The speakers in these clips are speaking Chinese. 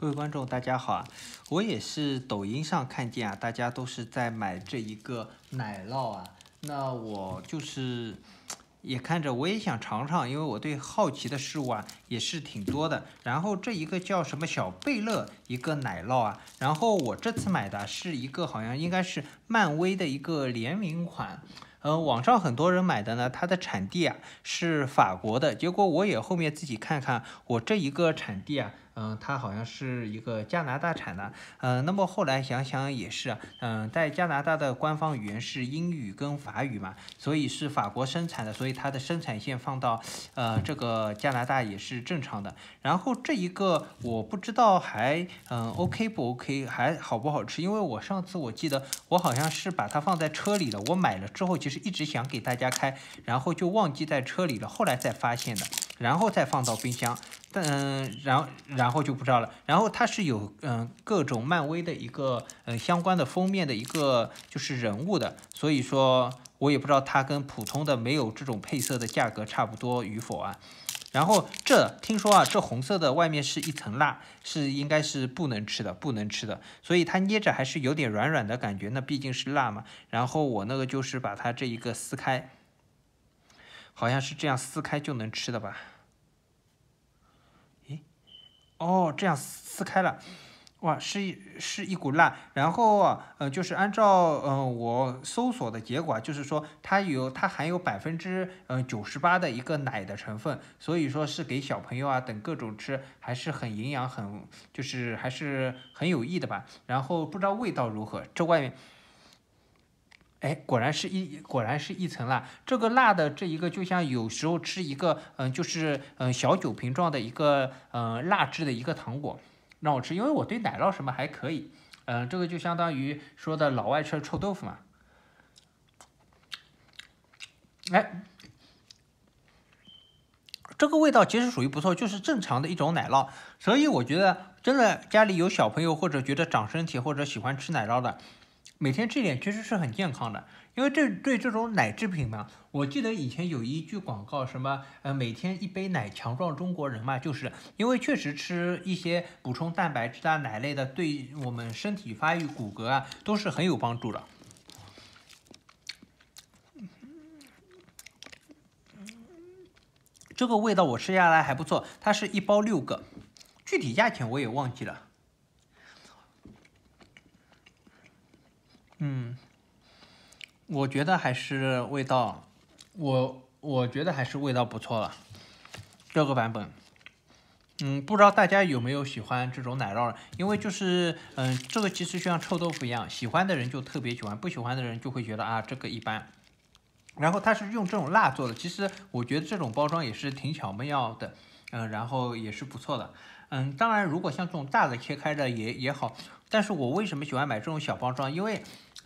各位观众，大家好啊！我也是抖音上看见啊，大家都是在买这一个奶酪啊。那我就是也看着，我也想尝尝，因为我对好奇的事物啊也是挺多的。然后这一个叫什么小贝乐一个奶酪啊。然后我这次买的是一个好像应该是漫威的一个联名款。呃，网上很多人买的呢，它的产地啊是法国的。结果我也后面自己看看，我这一个产地啊。嗯，它好像是一个加拿大产的，嗯，那么后来想想也是，嗯，在加拿大的官方语言是英语跟法语嘛，所以是法国生产的，所以它的生产线放到呃这个加拿大也是正常的。然后这一个我不知道还嗯 OK 不 OK，还好不好吃？因为我上次我记得我好像是把它放在车里了，我买了之后其实一直想给大家开，然后就忘记在车里了，后来才发现的。然后再放到冰箱，但然然后就不知道了。然后它是有嗯各种漫威的一个嗯相关的封面的一个就是人物的，所以说我也不知道它跟普通的没有这种配色的价格差不多与否啊。然后这听说啊这红色的外面是一层蜡，是应该是不能吃的，不能吃的。所以它捏着还是有点软软的感觉，那毕竟是蜡嘛。然后我那个就是把它这一个撕开。好像是这样撕开就能吃的吧？咦，哦，这样撕撕开了，哇，是一是一股辣，然后呃，就是按照嗯我搜索的结果啊，就是说它有它含有百分之呃九十八的一个奶的成分，所以说是给小朋友啊等各种吃还是很营养很就是还是很有益的吧。然后不知道味道如何，这外面。哎，果然是一果然是一层辣，这个辣的这一个就像有时候吃一个，嗯，就是嗯小酒瓶状的一个嗯辣质的一个糖果，让我吃，因为我对奶酪什么还可以，嗯，这个就相当于说的老外吃臭豆腐嘛。哎，这个味道其实属于不错，就是正常的一种奶酪，所以我觉得真的家里有小朋友或者觉得长身体或者喜欢吃奶酪的。每天吃一点其实是很健康的，因为这对这种奶制品嘛，我记得以前有一句广告，什么呃每天一杯奶，强壮中国人嘛，就是因为确实吃一些补充蛋白质啊、奶类的，对我们身体发育、骨骼啊都是很有帮助的。这个味道我吃下来还不错，它是一包六个，具体价钱我也忘记了。嗯，我觉得还是味道，我我觉得还是味道不错了，这个版本，嗯，不知道大家有没有喜欢这种奶酪的，因为就是，嗯，这个其实就像臭豆腐一样，喜欢的人就特别喜欢，不喜欢的人就会觉得啊这个一般。然后它是用这种蜡做的，其实我觉得这种包装也是挺巧妙的，嗯，然后也是不错的，嗯，当然如果像这种大的切开的也也好，但是我为什么喜欢买这种小包装，因为。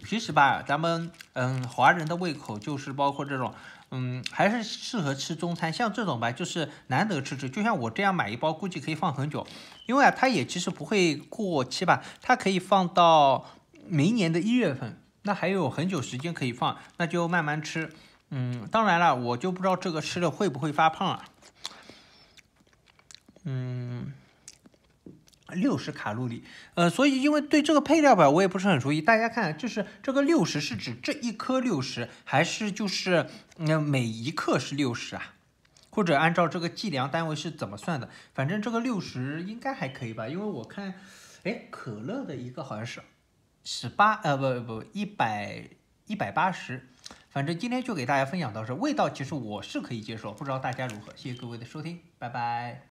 其实吧，咱们嗯，华人的胃口就是包括这种，嗯，还是适合吃中餐。像这种吧，就是难得吃吃，就像我这样买一包，估计可以放很久，因为啊，它也其实不会过期吧，它可以放到明年的一月份，那还有很久时间可以放，那就慢慢吃。嗯，当然了，我就不知道这个吃了会不会发胖啊，嗯。六十卡路里，呃，所以因为对这个配料表我也不是很熟悉，大家看，就是这个六十是指这一颗六十，还是就是那每一克是六十啊？或者按照这个计量单位是怎么算的？反正这个六十应该还可以吧，因为我看，哎，可乐的一个好像是十八，呃，不不，一百一百八十。反正今天就给大家分享到这，味道其实我是可以接受，不知道大家如何？谢谢各位的收听，拜拜。